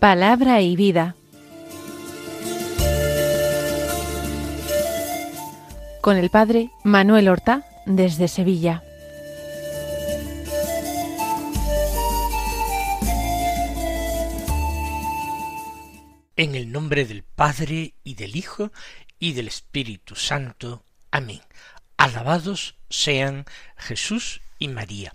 Palabra y vida. Con el Padre Manuel Horta, desde Sevilla. En el nombre del Padre y del Hijo y del Espíritu Santo. Amén. Alabados sean Jesús y María.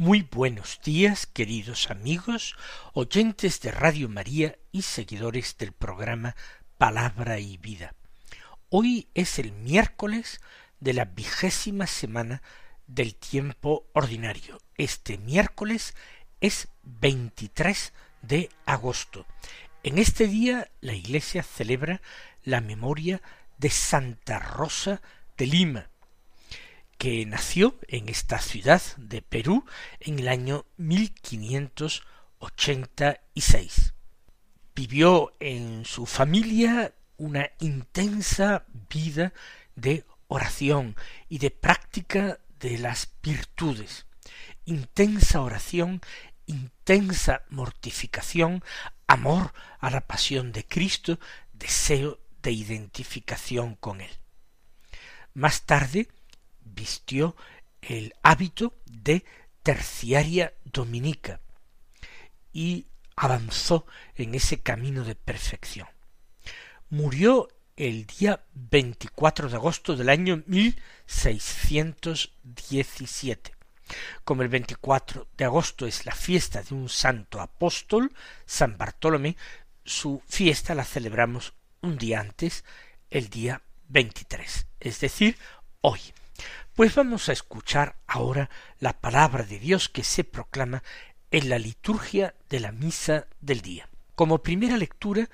Muy buenos días, queridos amigos, oyentes de Radio María y seguidores del programa Palabra y Vida. Hoy es el miércoles de la vigésima semana del tiempo ordinario. Este miércoles es 23 de agosto. En este día la Iglesia celebra la memoria de Santa Rosa de Lima, que nació en esta ciudad de Perú en el año 1586. Vivió en su familia una intensa vida de oración y de práctica de las virtudes. Intensa oración, intensa mortificación, amor a la pasión de Cristo, deseo de identificación con Él. Más tarde vistió el hábito de terciaria dominica y avanzó en ese camino de perfección. Murió el día 24 de agosto del año 1617. Como el 24 de agosto es la fiesta de un santo apóstol, San Bartolomé, su fiesta la celebramos un día antes, el día 23, es decir, hoy. Pues vamos a escuchar ahora la palabra de Dios que se proclama en la liturgia de la misa del día. Como primera lectura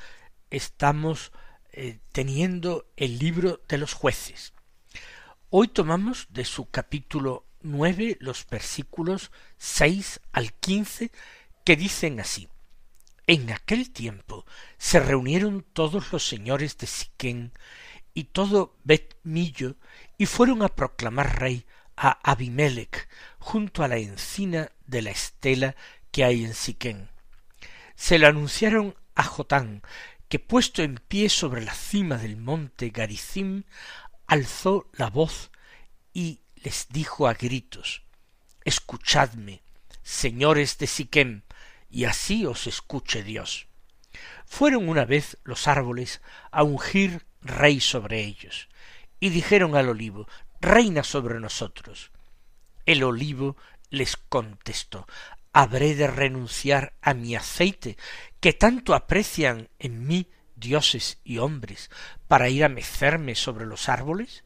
estamos eh, teniendo el libro de los jueces. Hoy tomamos de su capítulo nueve los versículos seis al quince que dicen así. En aquel tiempo se reunieron todos los señores de Siquén y todo Bet-millo, y fueron a proclamar rey a Abimelech junto a la encina de la estela que hay en Siquén. Se lo anunciaron a Jotán, que puesto en pie sobre la cima del monte Garicim, alzó la voz y les dijo a gritos Escuchadme, señores de Siquén, y así os escuche Dios fueron una vez los árboles a ungir rey sobre ellos, y dijeron al olivo, reina sobre nosotros. El olivo les contestó, habré de renunciar a mi aceite, que tanto aprecian en mí dioses y hombres, para ir a mecerme sobre los árboles?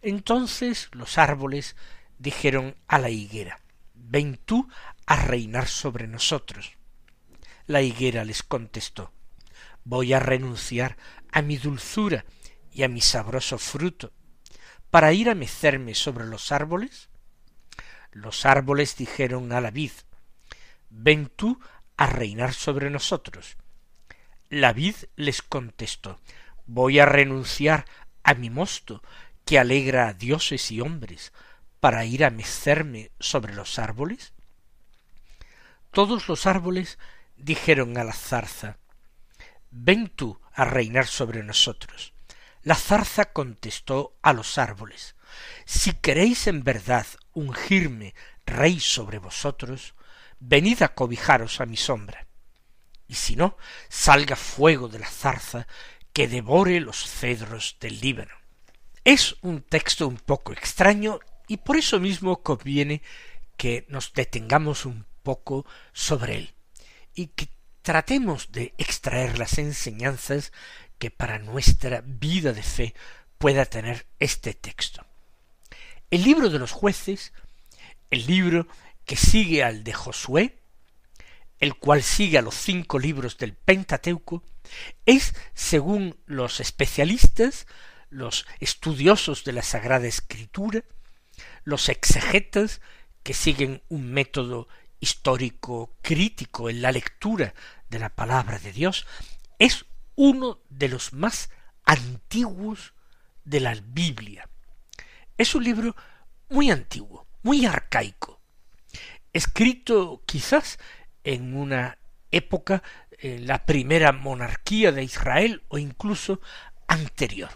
Entonces los árboles dijeron a la higuera, ven tú a reinar sobre nosotros. La higuera les contestó Voy a renunciar a mi dulzura y a mi sabroso fruto para ir a mecerme sobre los árboles. Los árboles dijeron a la vid Ven tú a reinar sobre nosotros. La vid les contestó Voy a renunciar a mi mosto, que alegra a dioses y hombres, para ir a mecerme sobre los árboles? Todos los árboles dijeron a la zarza Ven tú a reinar sobre nosotros. La zarza contestó a los árboles Si queréis en verdad ungirme rey sobre vosotros, venid a cobijaros a mi sombra. Y si no, salga fuego de la zarza que devore los cedros del Líbano. Es un texto un poco extraño y por eso mismo conviene que nos detengamos un poco sobre él y que tratemos de extraer las enseñanzas que para nuestra vida de fe pueda tener este texto. El libro de los jueces, el libro que sigue al de Josué, el cual sigue a los cinco libros del Pentateuco, es, según los especialistas, los estudiosos de la Sagrada Escritura, los exegetas, que siguen un método histórico crítico en la lectura de la palabra de Dios, es uno de los más antiguos de la Biblia. Es un libro muy antiguo, muy arcaico, escrito quizás en una época, en la primera monarquía de Israel o incluso anterior.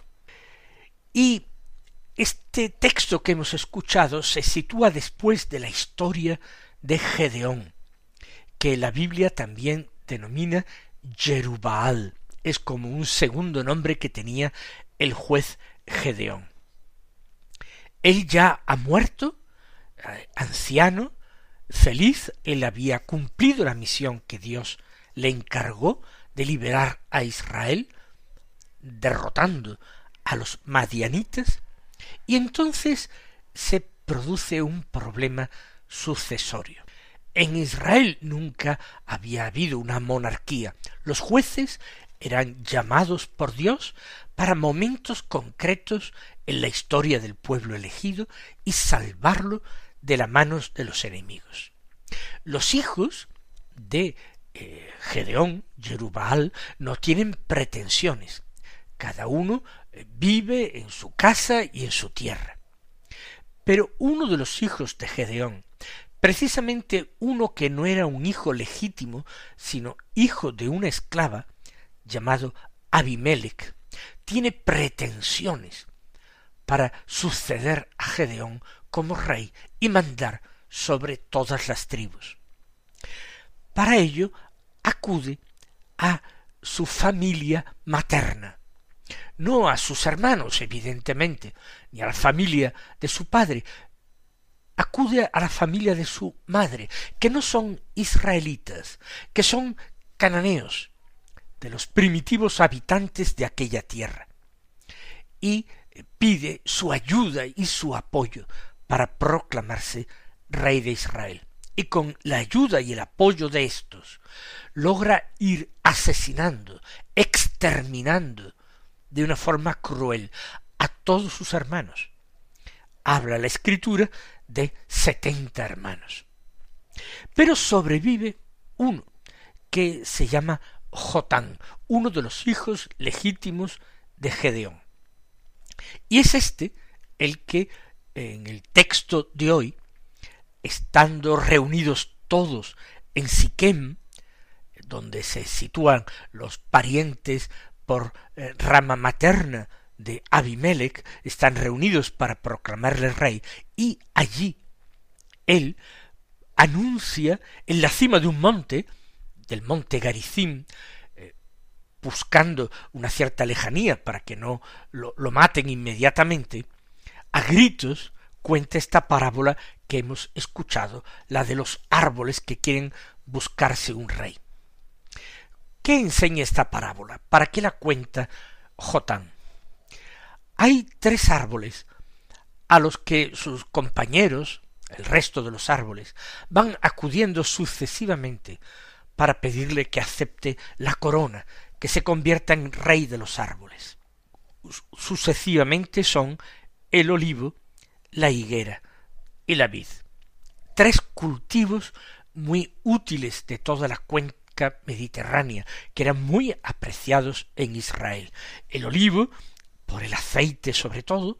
Y este texto que hemos escuchado se sitúa después de la historia de Gedeón, que la Biblia también denomina Jerubaal. Es como un segundo nombre que tenía el juez Gedeón. Él ya ha muerto, eh, anciano, feliz, él había cumplido la misión que Dios le encargó de liberar a Israel, derrotando a los madianitas, y entonces se produce un problema sucesorio. En Israel nunca había habido una monarquía. Los jueces eran llamados por Dios para momentos concretos en la historia del pueblo elegido y salvarlo de las manos de los enemigos. Los hijos de eh, Gedeón, Jerubal, no tienen pretensiones. Cada uno eh, vive en su casa y en su tierra. Pero uno de los hijos de Gedeón, Precisamente uno que no era un hijo legítimo, sino hijo de una esclava, llamado Abimelech, tiene pretensiones para suceder a Gedeón como rey y mandar sobre todas las tribus. Para ello acude a su familia materna, no a sus hermanos, evidentemente, ni a la familia de su padre, acude a la familia de su madre, que no son israelitas, que son cananeos, de los primitivos habitantes de aquella tierra, y pide su ayuda y su apoyo para proclamarse rey de Israel. Y con la ayuda y el apoyo de estos, logra ir asesinando, exterminando de una forma cruel a todos sus hermanos. Habla la escritura de 70 hermanos. Pero sobrevive uno, que se llama Jotán, uno de los hijos legítimos de Gedeón. Y es este el que en el texto de hoy, estando reunidos todos en Siquem, donde se sitúan los parientes por eh, rama materna de Abimelech, están reunidos para proclamarle rey, y allí él anuncia en la cima de un monte, del monte Garizim, eh, buscando una cierta lejanía para que no lo, lo maten inmediatamente, a gritos cuenta esta parábola que hemos escuchado, la de los árboles que quieren buscarse un rey. ¿Qué enseña esta parábola? ¿Para qué la cuenta Jotán? Hay tres árboles a los que sus compañeros, el resto de los árboles, van acudiendo sucesivamente para pedirle que acepte la corona, que se convierta en rey de los árboles. Sucesivamente son el olivo, la higuera y la vid. Tres cultivos muy útiles de toda la cuenca mediterránea, que eran muy apreciados en Israel. El olivo, por el aceite sobre todo,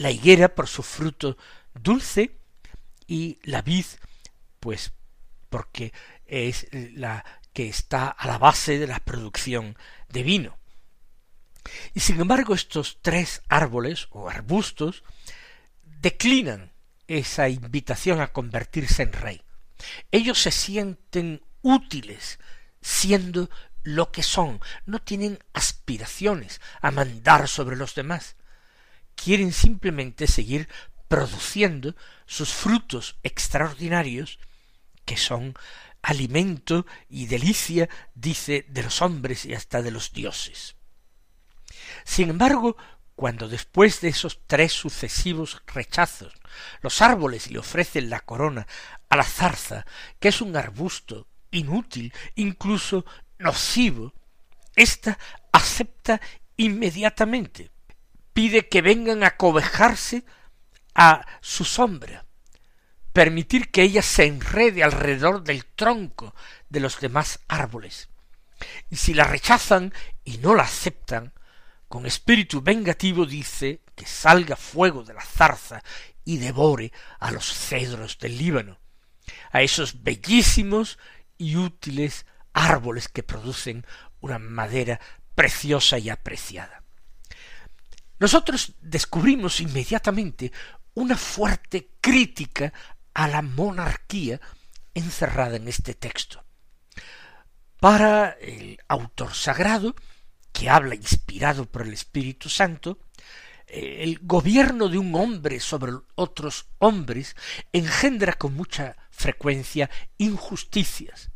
la higuera por su fruto dulce y la vid, pues porque es la que está a la base de la producción de vino. Y sin embargo estos tres árboles o arbustos declinan esa invitación a convertirse en rey. Ellos se sienten útiles siendo lo que son, no tienen aspiraciones a mandar sobre los demás, quieren simplemente seguir produciendo sus frutos extraordinarios que son alimento y delicia, dice, de los hombres y hasta de los dioses. Sin embargo, cuando después de esos tres sucesivos rechazos los árboles le ofrecen la corona a la zarza, que es un arbusto inútil, incluso nocivo, ésta acepta inmediatamente pide que vengan a cobejarse a su sombra, permitir que ella se enrede alrededor del tronco de los demás árboles. Y si la rechazan y no la aceptan, con espíritu vengativo dice que salga fuego de la zarza y devore a los cedros del Líbano, a esos bellísimos y útiles árboles que producen una madera preciosa y apreciada. Nosotros descubrimos inmediatamente una fuerte crítica a la monarquía encerrada en este texto. Para el autor sagrado, que habla inspirado por el Espíritu Santo, eh, el gobierno de un hombre sobre otros hombres engendra con mucha frecuencia injusticias,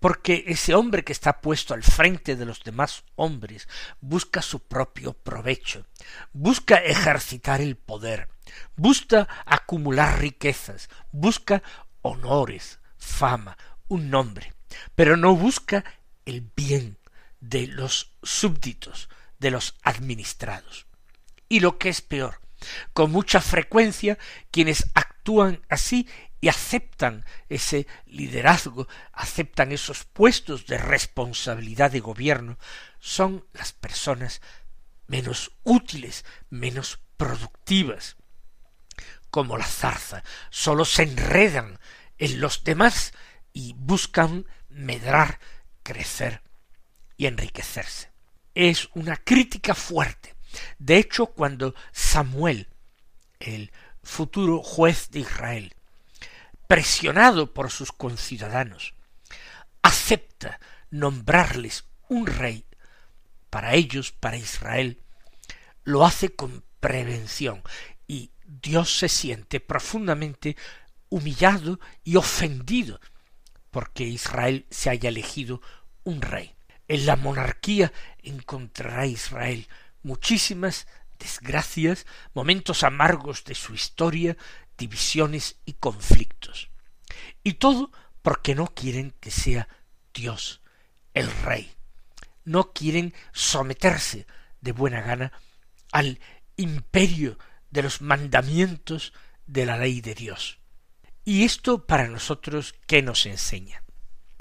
porque ese hombre que está puesto al frente de los demás hombres busca su propio provecho, busca ejercitar el poder, busca acumular riquezas, busca honores, fama, un nombre, pero no busca el bien de los súbditos, de los administrados. Y lo que es peor, con mucha frecuencia quienes actúan así y aceptan ese liderazgo, aceptan esos puestos de responsabilidad de gobierno, son las personas menos útiles, menos productivas, como la zarza, sólo se enredan en los demás y buscan medrar, crecer y enriquecerse. Es una crítica fuerte. De hecho, cuando Samuel, el futuro juez de Israel, presionado por sus conciudadanos, acepta nombrarles un rey para ellos, para Israel, lo hace con prevención y Dios se siente profundamente humillado y ofendido porque Israel se haya elegido un rey. En la monarquía encontrará Israel muchísimas desgracias, momentos amargos de su historia divisiones y conflictos. Y todo porque no quieren que sea Dios el rey. No quieren someterse de buena gana al imperio de los mandamientos de la ley de Dios. ¿Y esto para nosotros qué nos enseña?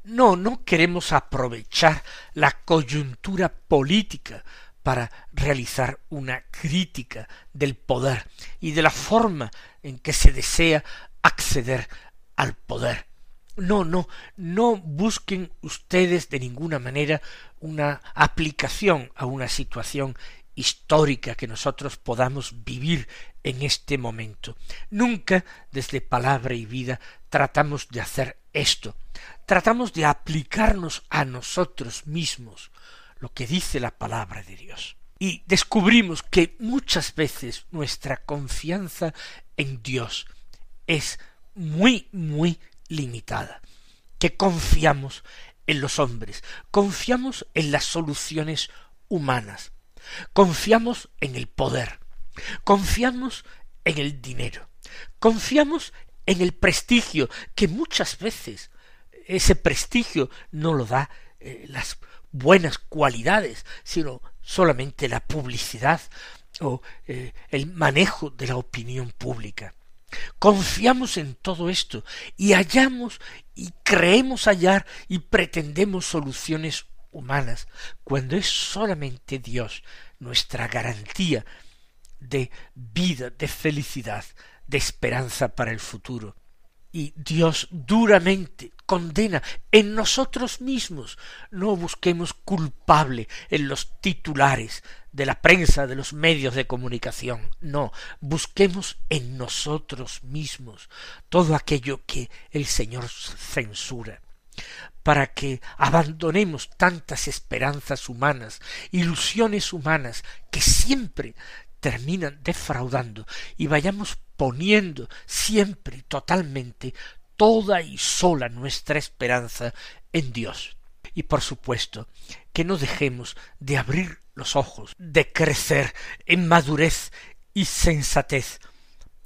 No, no queremos aprovechar la coyuntura política para realizar una crítica del poder y de la forma en que se desea acceder al poder. No, no, no busquen ustedes de ninguna manera una aplicación a una situación histórica que nosotros podamos vivir en este momento. Nunca desde palabra y vida tratamos de hacer esto. Tratamos de aplicarnos a nosotros mismos, lo que dice la palabra de Dios. Y descubrimos que muchas veces nuestra confianza en Dios es muy, muy limitada, que confiamos en los hombres, confiamos en las soluciones humanas, confiamos en el poder, confiamos en el dinero, confiamos en el prestigio, que muchas veces ese prestigio no lo da eh, las buenas cualidades, sino solamente la publicidad o eh, el manejo de la opinión pública. Confiamos en todo esto y hallamos y creemos hallar y pretendemos soluciones humanas, cuando es solamente Dios nuestra garantía de vida, de felicidad, de esperanza para el futuro y Dios duramente condena en nosotros mismos. No busquemos culpable en los titulares de la prensa, de los medios de comunicación. No, busquemos en nosotros mismos todo aquello que el Señor censura para que abandonemos tantas esperanzas humanas, ilusiones humanas que siempre terminan defraudando y vayamos poniendo siempre y totalmente toda y sola nuestra esperanza en Dios. Y por supuesto, que no dejemos de abrir los ojos, de crecer en madurez y sensatez,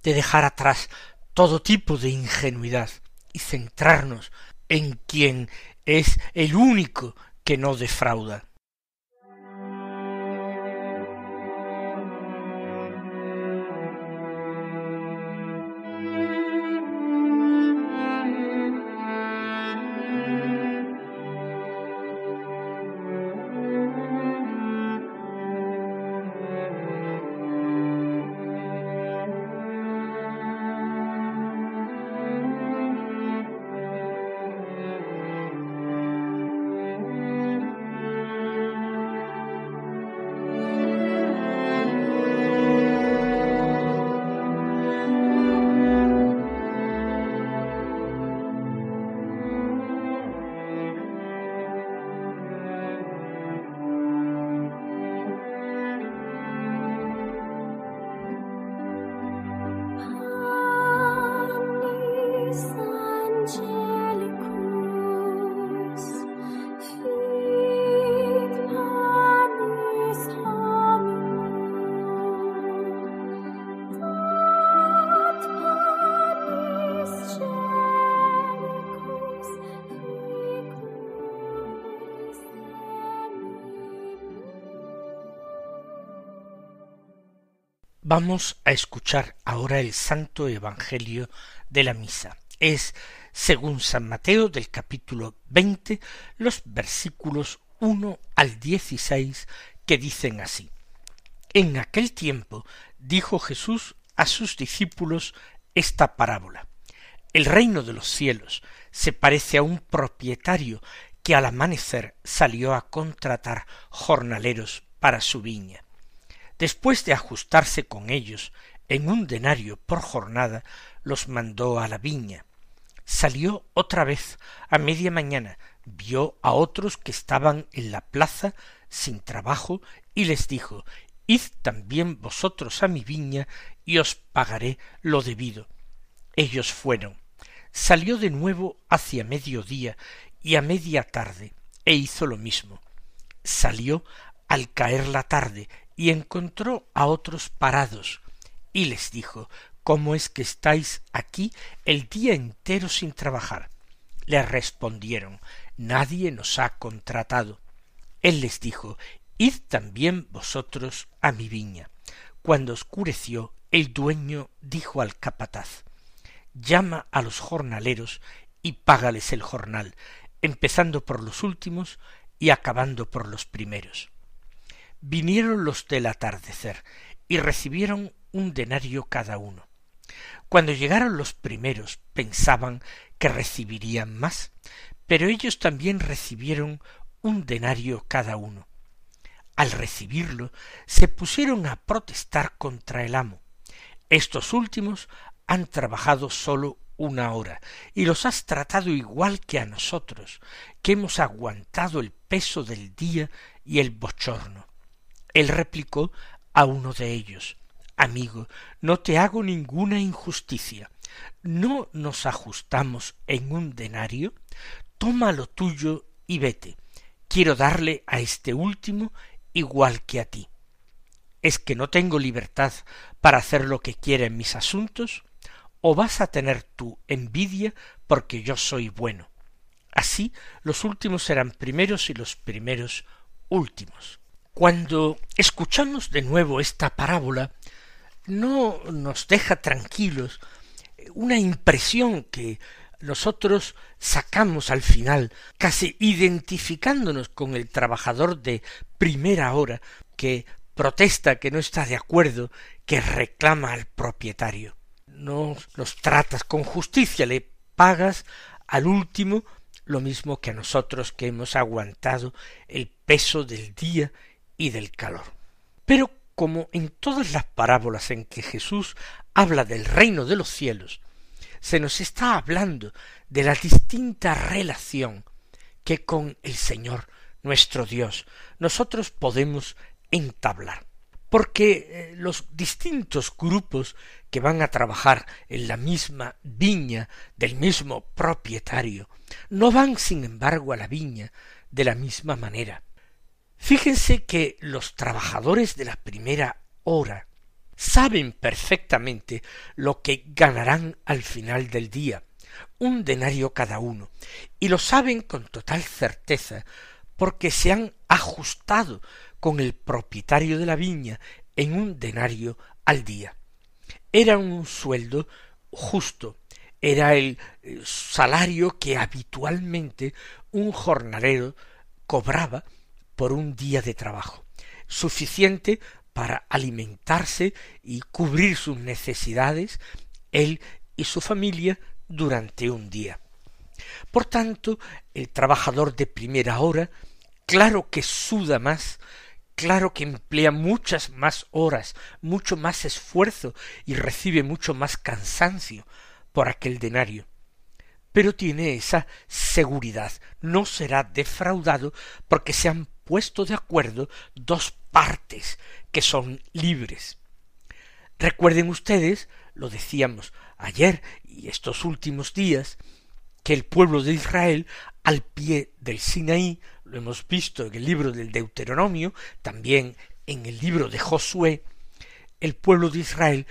de dejar atrás todo tipo de ingenuidad y centrarnos en quien es el único que no defrauda, Vamos a escuchar ahora el Santo Evangelio de la Misa. Es, según San Mateo, del capítulo veinte, los versículos 1 al 16, que dicen así. En aquel tiempo dijo Jesús a sus discípulos esta parábola. El reino de los cielos se parece a un propietario que al amanecer salió a contratar jornaleros para su viña después de ajustarse con ellos en un denario por jornada, los mandó a la viña. Salió otra vez a media mañana, vio a otros que estaban en la plaza sin trabajo y les dijo Id también vosotros a mi viña y os pagaré lo debido. Ellos fueron. Salió de nuevo hacia mediodía y a media tarde, e hizo lo mismo. Salió al caer la tarde y encontró a otros parados, y les dijo, ¿cómo es que estáis aquí el día entero sin trabajar? Le respondieron, nadie nos ha contratado. Él les dijo, id también vosotros a mi viña. Cuando oscureció, el dueño dijo al capataz, llama a los jornaleros y págales el jornal, empezando por los últimos y acabando por los primeros vinieron los del atardecer y recibieron un denario cada uno. Cuando llegaron los primeros pensaban que recibirían más, pero ellos también recibieron un denario cada uno. Al recibirlo, se pusieron a protestar contra el amo. Estos últimos han trabajado sólo una hora y los has tratado igual que a nosotros, que hemos aguantado el peso del día y el bochorno. Él replicó a uno de ellos Amigo, no te hago ninguna injusticia. ¿No nos ajustamos en un denario? Toma lo tuyo y vete. Quiero darle a este último igual que a ti. ¿Es que no tengo libertad para hacer lo que quiera en mis asuntos? ¿O vas a tener tu envidia porque yo soy bueno? Así los últimos serán primeros y los primeros últimos. Cuando escuchamos de nuevo esta parábola, no nos deja tranquilos una impresión que nosotros sacamos al final, casi identificándonos con el trabajador de primera hora que protesta, que no está de acuerdo, que reclama al propietario. No los tratas con justicia, le pagas al último lo mismo que a nosotros que hemos aguantado el peso del día y del calor. Pero como en todas las parábolas en que Jesús habla del reino de los cielos, se nos está hablando de la distinta relación que con el Señor nuestro Dios nosotros podemos entablar. Porque eh, los distintos grupos que van a trabajar en la misma viña del mismo propietario no van sin embargo a la viña de la misma manera. Fíjense que los trabajadores de la primera hora saben perfectamente lo que ganarán al final del día, un denario cada uno, y lo saben con total certeza porque se han ajustado con el propietario de la viña en un denario al día. Era un sueldo justo, era el eh, salario que habitualmente un jornalero cobraba por un día de trabajo, suficiente para alimentarse y cubrir sus necesidades él y su familia durante un día. Por tanto, el trabajador de primera hora, claro que suda más, claro que emplea muchas más horas, mucho más esfuerzo y recibe mucho más cansancio por aquel denario. Pero tiene esa seguridad, no será defraudado porque se han puesto de acuerdo dos partes que son libres. Recuerden ustedes, lo decíamos ayer y estos últimos días, que el pueblo de Israel al pie del Sinaí, lo hemos visto en el libro del Deuteronomio, también en el libro de Josué, el pueblo de Israel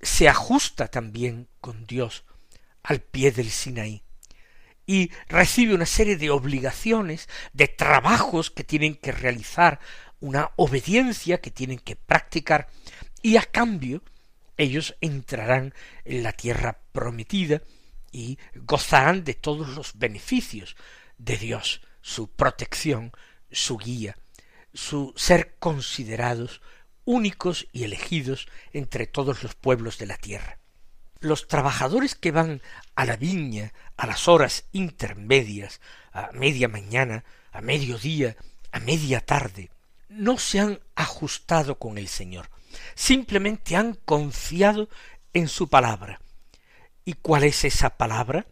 se ajusta también con Dios al pie del Sinaí y recibe una serie de obligaciones, de trabajos que tienen que realizar, una obediencia que tienen que practicar, y a cambio ellos entrarán en la tierra prometida y gozarán de todos los beneficios de Dios, su protección, su guía, su ser considerados únicos y elegidos entre todos los pueblos de la tierra los trabajadores que van a la viña a las horas intermedias, a media mañana, a mediodía, a media tarde, no se han ajustado con el Señor, simplemente han confiado en su palabra. ¿Y cuál es esa palabra?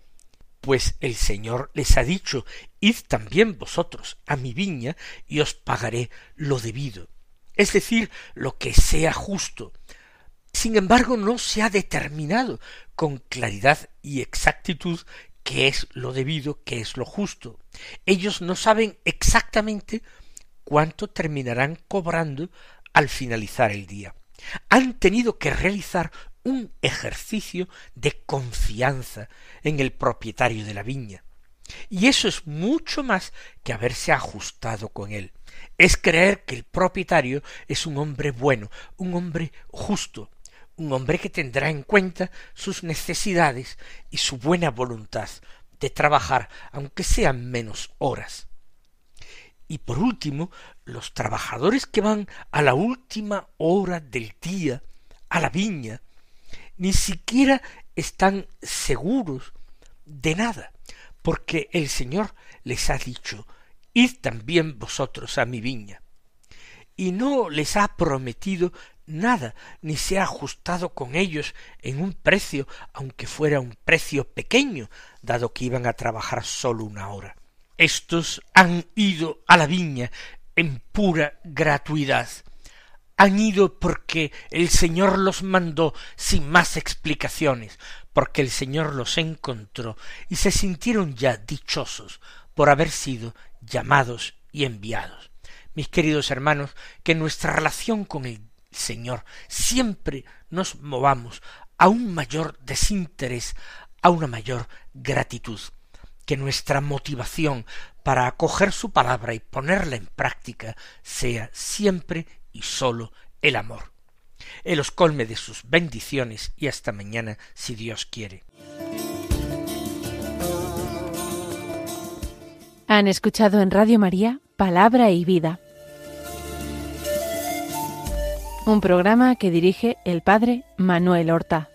Pues el Señor les ha dicho, id también vosotros a mi viña y os pagaré lo debido, es decir, lo que sea justo, sin embargo, no se ha determinado con claridad y exactitud qué es lo debido, qué es lo justo. Ellos no saben exactamente cuánto terminarán cobrando al finalizar el día. Han tenido que realizar un ejercicio de confianza en el propietario de la viña. Y eso es mucho más que haberse ajustado con él. Es creer que el propietario es un hombre bueno, un hombre justo, un hombre que tendrá en cuenta sus necesidades y su buena voluntad de trabajar, aunque sean menos horas. Y por último, los trabajadores que van a la última hora del día a la viña, ni siquiera están seguros de nada, porque el Señor les ha dicho, id también vosotros a mi viña. Y no les ha prometido nada, ni se ha ajustado con ellos en un precio, aunque fuera un precio pequeño, dado que iban a trabajar sólo una hora. Estos han ido a la viña en pura gratuidad. Han ido porque el Señor los mandó sin más explicaciones, porque el Señor los encontró y se sintieron ya dichosos por haber sido llamados y enviados. Mis queridos hermanos, que nuestra relación con el Señor. Siempre nos movamos a un mayor desinterés, a una mayor gratitud. Que nuestra motivación para acoger su palabra y ponerla en práctica sea siempre y solo el amor. Él os colme de sus bendiciones y hasta mañana si Dios quiere. Han escuchado en Radio María Palabra y Vida un programa que dirige el padre Manuel Horta.